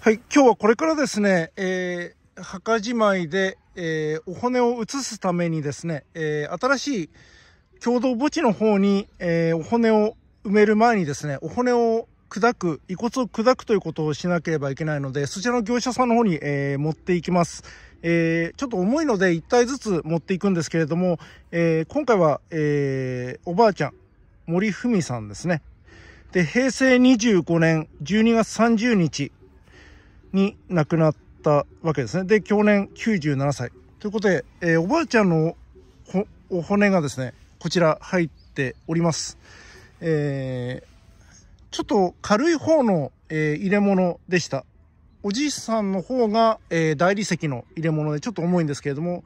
はい、今日はこれからですね、えー、墓じまいで、えー、お骨を移すためにですね、えー、新しい共同墓地の方に、えー、お骨を埋める前にですね、お骨を砕く、遺骨を砕くということをしなければいけないので、そちらの業者さんの方に、えー、持っていきます。えー、ちょっと重いので1体ずつ持っていくんですけれども、えー、今回は、えー、おばあちゃん、森文さんですね。で、平成25年12月30日、に亡くなったわけですね。で、去年97歳。ということで、えー、おばあちゃんのお骨がですね、こちら入っております。えー、ちょっと軽い方の、えー、入れ物でした。おじいさんの方が、え大理石の入れ物でちょっと重いんですけれども、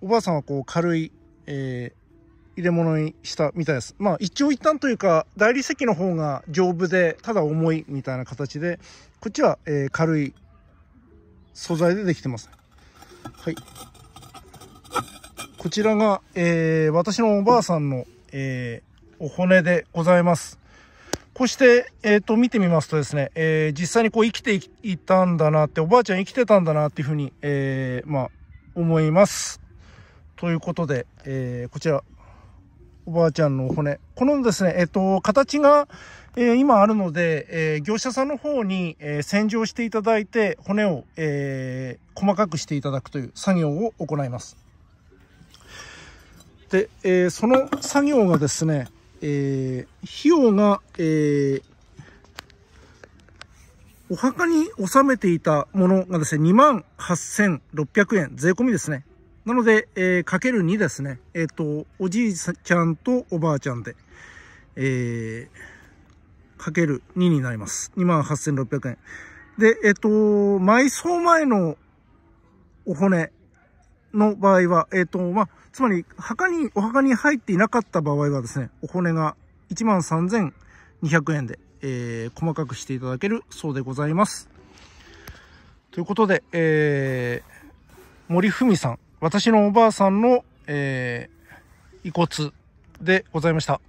おばあさんはこう軽い、えー、入れ物にしたみたいです。まあ、一長一短というか、大理石の方が丈夫で、ただ重いみたいな形で、こっちは、えー、軽い素材でできてます。はい。こちらが、えー、私のおばあさんの、えー、お骨でございます。こうして、えっ、ー、と、見てみますとですね、えー、実際にこう生きていたんだなって、おばあちゃん生きてたんだなっていうふうに、えー、まあ、思います。ということで、えー、こちら、おばあちゃんの骨。このですね、えっと、形が、えー、今あるので、えー、業者さんの方に、えー、洗浄していただいて、骨を、え細かくしていただくという作業を行います。で、えその作業がですね、え費用が、えお墓に納めていたものがですね、28,600円、税込みですね。なので、えー、かける2ですね。えっ、ー、と、おじいちゃんとおばあちゃんで、えー、かける2になります。28,600円。で、えっ、ー、と、埋葬前のお骨の場合は、えっ、と、まあ、つまり、墓に、お墓に入っていなかった場合はですね、お骨が13,200円で、え細かくしていただけるそうでございます。ということで、えー、森文さん、私のおばあさんの、えー、遺骨でございました。